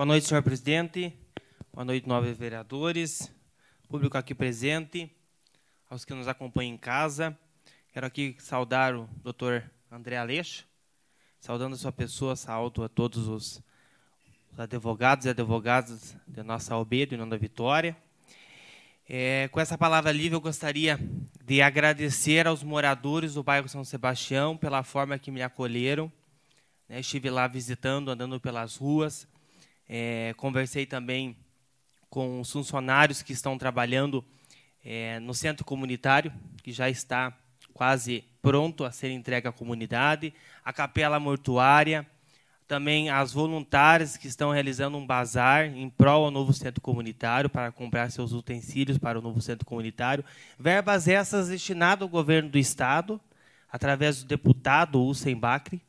Boa noite, senhor presidente. Boa noite, nobres vereadores, público aqui presente, aos que nos acompanham em casa. Quero aqui saudar o Dr. André Aleixo, saudando a sua pessoa, saúdo a todos os, advogados e advogadas de nossa OB, do Nanda da Vitória. É, com essa palavra livre, eu gostaria de agradecer aos moradores do bairro São Sebastião pela forma que me acolheram. Né, estive lá visitando, andando pelas ruas, é, conversei também com os funcionários que estão trabalhando é, no centro comunitário, que já está quase pronto a ser entregue à comunidade, a capela mortuária, também as voluntárias que estão realizando um bazar em prol ao novo centro comunitário para comprar seus utensílios para o novo centro comunitário. Verbas essas destinadas ao governo do Estado, através do deputado Hussein Bacri,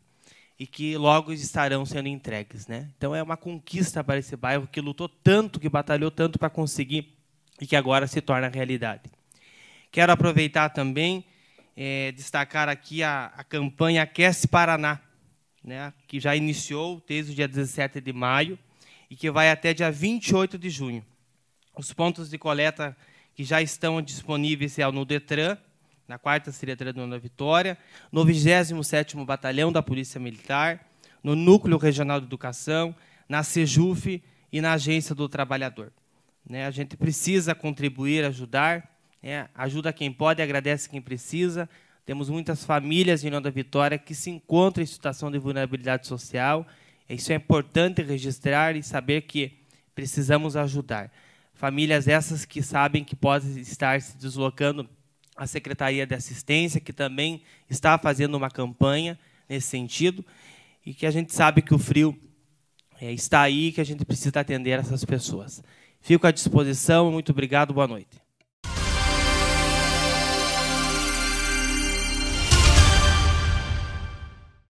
e que logo estarão sendo entregues. Né? Então é uma conquista para esse bairro que lutou tanto, que batalhou tanto para conseguir e que agora se torna realidade. Quero aproveitar também é, destacar aqui a, a campanha Aquece Paraná, né, que já iniciou desde o dia 17 de maio e que vai até dia 28 de junho. Os pontos de coleta que já estão disponíveis são é no Detran, na 4 Secretaria da Vitória, no 27º Batalhão da Polícia Militar, no Núcleo Regional de Educação, na Sejuf e na Agência do Trabalhador. Né, a gente precisa contribuir, ajudar, né, ajuda quem pode, agradece quem precisa. Temos muitas famílias em Nova Vitória que se encontram em situação de vulnerabilidade social. Isso é importante registrar e saber que precisamos ajudar. Famílias essas que sabem que podem estar se deslocando a Secretaria de Assistência, que também está fazendo uma campanha nesse sentido, e que a gente sabe que o frio é, está aí, que a gente precisa atender essas pessoas. Fico à disposição, muito obrigado, boa noite.